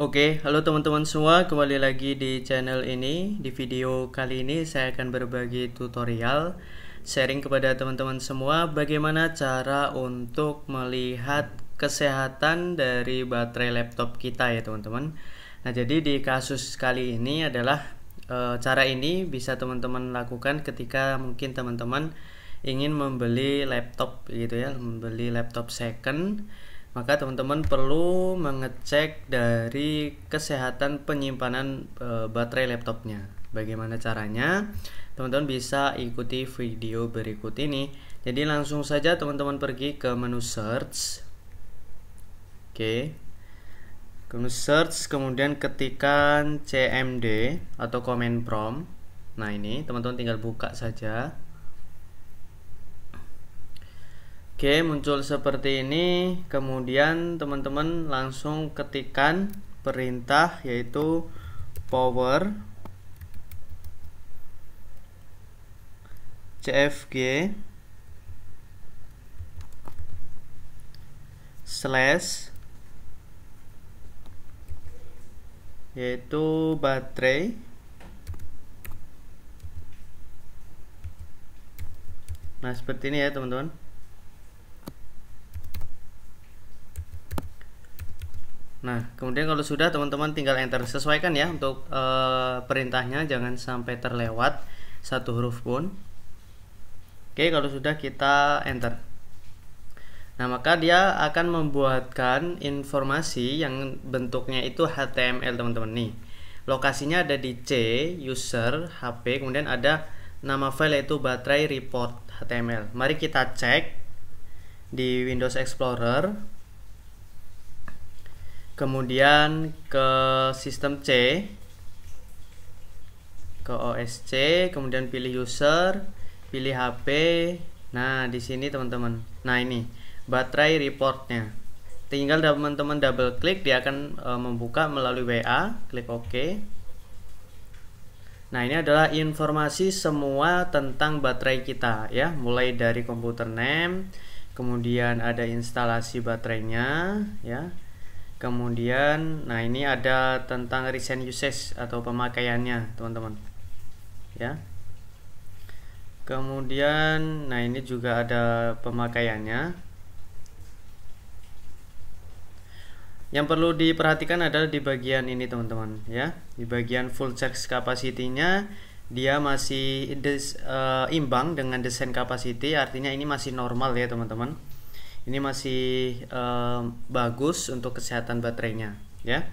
Oke, okay, halo teman-teman semua, kembali lagi di channel ini. Di video kali ini saya akan berbagi tutorial sharing kepada teman-teman semua bagaimana cara untuk melihat kesehatan dari baterai laptop kita ya, teman-teman. Nah, jadi di kasus kali ini adalah e, cara ini bisa teman-teman lakukan ketika mungkin teman-teman ingin membeli laptop gitu ya, membeli laptop second maka teman-teman perlu mengecek dari kesehatan penyimpanan e, baterai laptopnya. Bagaimana caranya? Teman-teman bisa ikuti video berikut ini. Jadi langsung saja teman-teman pergi ke menu search. Oke. Ke menu search kemudian ketikan CMD atau command prompt. Nah, ini teman-teman tinggal buka saja. Oke, muncul seperti ini. Kemudian teman-teman langsung ketikkan perintah yaitu power cfg slash yaitu baterai Nah, seperti ini ya, teman-teman. Nah, kemudian kalau sudah teman-teman tinggal enter sesuaikan ya untuk e, perintahnya jangan sampai terlewat satu huruf pun. Oke, kalau sudah kita enter. Nah, maka dia akan membuatkan informasi yang bentuknya itu HTML teman-teman nih. Lokasinya ada di C, user, HP, kemudian ada nama file yaitu baterai report HTML. Mari kita cek di Windows Explorer kemudian ke sistem C ke OSC kemudian pilih user pilih HP nah di sini teman-teman nah ini baterai reportnya tinggal teman-teman double klik dia akan e, membuka melalui WA klik OK Nah, ini adalah informasi semua tentang baterai kita ya, mulai dari komputer name, kemudian ada instalasi baterainya ya kemudian nah ini ada tentang recent usage atau pemakaiannya teman-teman ya kemudian nah ini juga ada pemakaiannya yang perlu diperhatikan adalah di bagian ini teman-teman ya di bagian full charge capacity-nya dia masih des, uh, imbang dengan desain capacity artinya ini masih normal ya teman-teman ini masih um, bagus untuk kesehatan baterainya ya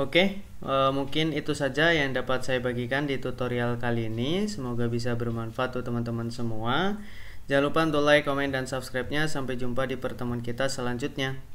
Oke, okay, uh, eh, mungkin itu saja yang dapat saya bagikan di tutorial kali ini. Semoga bisa bermanfaat untuk teman-teman semua. Jangan lupa untuk like, komen, dan subscribe-nya. Sampai jumpa di pertemuan kita selanjutnya.